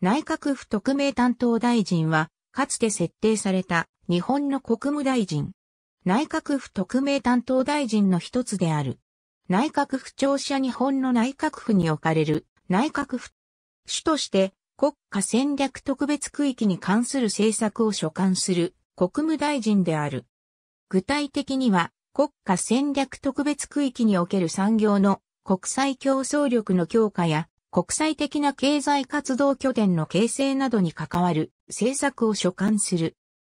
内閣府特命担当大臣は、かつて設定された日本の国務大臣。内閣府特命担当大臣の一つである。内閣府庁舎日本の内閣府に置かれる内閣府。主として国家戦略特別区域に関する政策を所管する国務大臣である。具体的には国家戦略特別区域における産業の国際競争力の強化や国際的な経済活動拠点の形成などに関わる政策を所管する。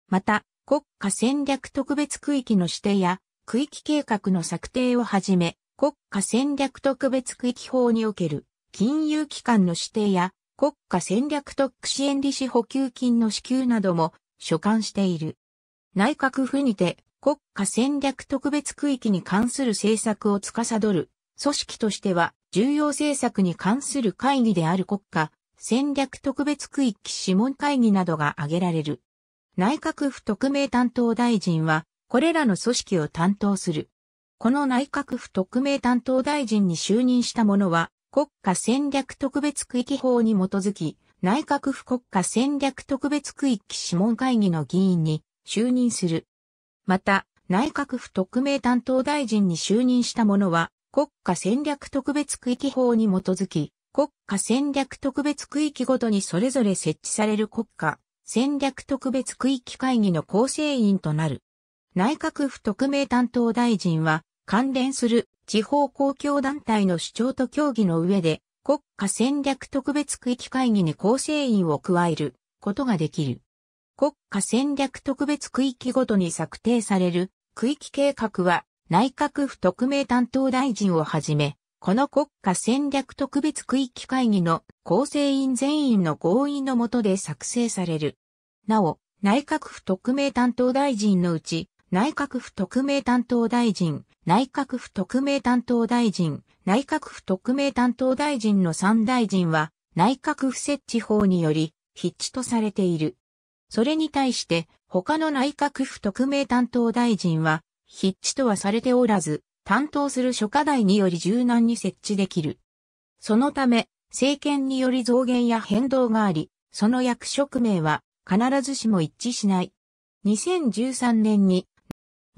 また、国家戦略特別区域の指定や区域計画の策定をはじめ、国家戦略特別区域法における金融機関の指定や国家戦略特区支援利子補給金の支給なども所管している。内閣府にて国家戦略特別区域に関する政策を司る組織としては重要政策に関する会議である国家、戦略特別区域諮問会議などが挙げられる。内閣府特命担当大臣は、これらの組織を担当する。この内閣府特命担当大臣に就任した者は、国家戦略特別区域法に基づき、内閣府国家戦略特別区域諮問会議の議員に就任する。また、内閣府特命担当大臣に就任した者は、国家戦略特別区域法に基づき、国家戦略特別区域ごとにそれぞれ設置される国家戦略特別区域会議の構成員となる。内閣府特命担当大臣は関連する地方公共団体の主張と協議の上で国家戦略特別区域会議に構成員を加えることができる。国家戦略特別区域ごとに策定される区域計画は内閣府特命担当大臣をはじめ、この国家戦略特別区域会議の構成員全員の合意のもとで作成される。なお、内閣府特命担当大臣のうち、内閣府特命担当大臣、内閣府特命担当大臣、内閣府特命担当大臣の3大臣は、内閣府設置法により、筆致とされている。それに対して、他の内閣府特命担当大臣は、筆致とはされておらず、担当する諸課題により柔軟に設置できる。そのため、政権により増減や変動があり、その役職名は必ずしも一致しない。2013年に、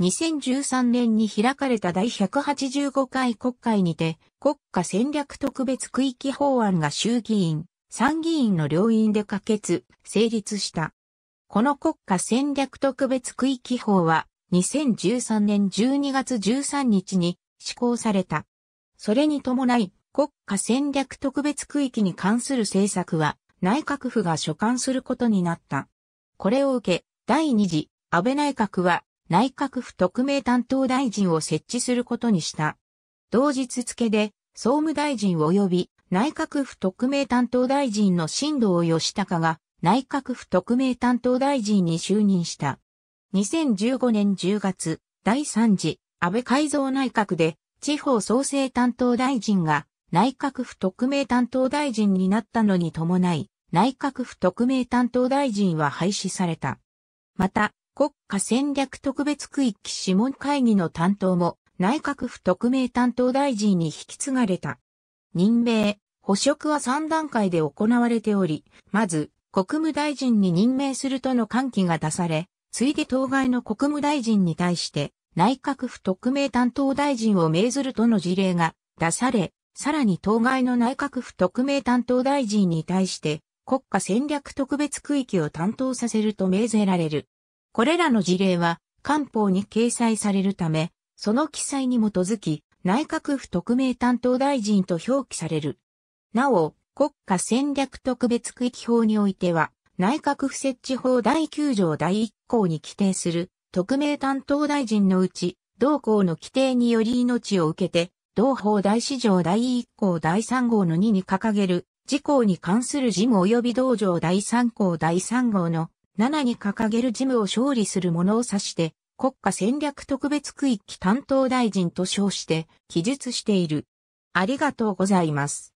2013年に開かれた第185回国会にて、国家戦略特別区域法案が衆議院、参議院の両院で可決、成立した。この国家戦略特別区域法は、2013年12月13日に施行された。それに伴い、国家戦略特別区域に関する政策は内閣府が所管することになった。これを受け、第2次安倍内閣は内閣府特命担当大臣を設置することにした。同日付で総務大臣及び内閣府特命担当大臣の新藤義孝が内閣府特命担当大臣に就任した。2015年10月、第3次安倍改造内閣で地方創生担当大臣が内閣府特命担当大臣になったのに伴い、内閣府特命担当大臣は廃止された。また、国家戦略特別区域諮問会議の担当も内閣府特命担当大臣に引き継がれた。任命、補職は3段階で行われており、まず、国務大臣に任命するとの喚起が出され、ついで当該の国務大臣に対して、内閣府特命担当大臣を命ずるとの事例が出され、さらに当該の内閣府特命担当大臣に対して、国家戦略特別区域を担当させると命ぜられる。これらの事例は、官報に掲載されるため、その記載に基づき、内閣府特命担当大臣と表記される。なお、国家戦略特別区域法においては、内閣府設置法第9条第1項に規定する特命担当大臣のうち、同項の規定により命を受けて、同法第4条第1項第3号の2に掲げる事項に関する事務及び同条第3項第3号の7に掲げる事務を勝利するものを指して、国家戦略特別区域担当大臣と称して記述している。ありがとうございます。